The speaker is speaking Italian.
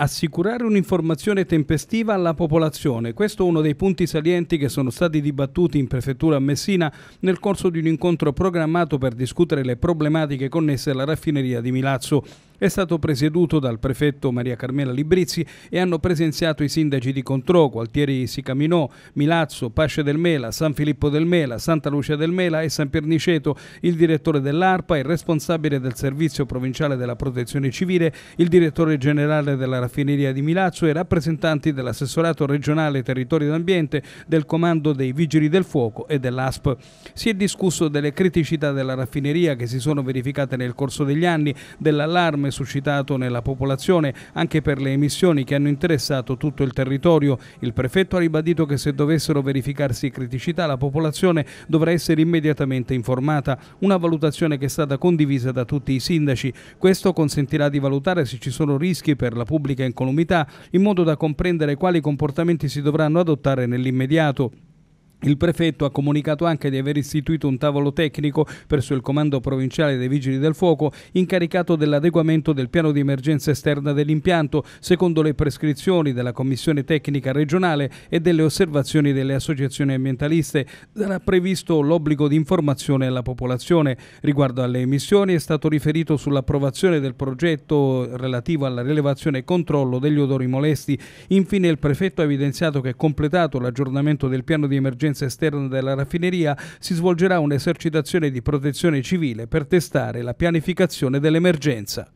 assicurare un'informazione tempestiva alla popolazione. Questo è uno dei punti salienti che sono stati dibattuti in prefettura a Messina nel corso di un incontro programmato per discutere le problematiche connesse alla raffineria di Milazzo è stato presieduto dal prefetto Maria Carmela Librizzi e hanno presenziato i sindaci di Contrò, Gualtieri Sicaminò, Milazzo, Pasce del Mela, San Filippo del Mela, Santa Lucia del Mela e San Perniceto, il direttore dell'ARPA, il responsabile del servizio provinciale della protezione civile, il direttore generale della raffineria di Milazzo e rappresentanti dell'assessorato regionale territorio d'ambiente, del comando dei vigili del fuoco e dell'ASP. Si è discusso delle criticità della raffineria che si sono verificate nel corso degli anni, dell'allarme allarme suscitato nella popolazione anche per le emissioni che hanno interessato tutto il territorio. Il prefetto ha ribadito che se dovessero verificarsi criticità la popolazione dovrà essere immediatamente informata, una valutazione che è stata condivisa da tutti i sindaci. Questo consentirà di valutare se ci sono rischi per la pubblica incolumità in modo da comprendere quali comportamenti si dovranno adottare nell'immediato. Il prefetto ha comunicato anche di aver istituito un tavolo tecnico presso il comando provinciale dei Vigili del Fuoco incaricato dell'adeguamento del piano di emergenza esterna dell'impianto secondo le prescrizioni della Commissione Tecnica regionale e delle osservazioni delle associazioni ambientaliste. Sarà previsto l'obbligo di informazione alla popolazione. Riguardo alle emissioni è stato riferito sull'approvazione del progetto relativo alla rilevazione e controllo degli odori molesti. Infine il prefetto ha evidenziato che completato l'aggiornamento del piano di emergenza sufficienza esterna della raffineria si svolgerà un'esercitazione di protezione civile per testare la pianificazione dell'emergenza.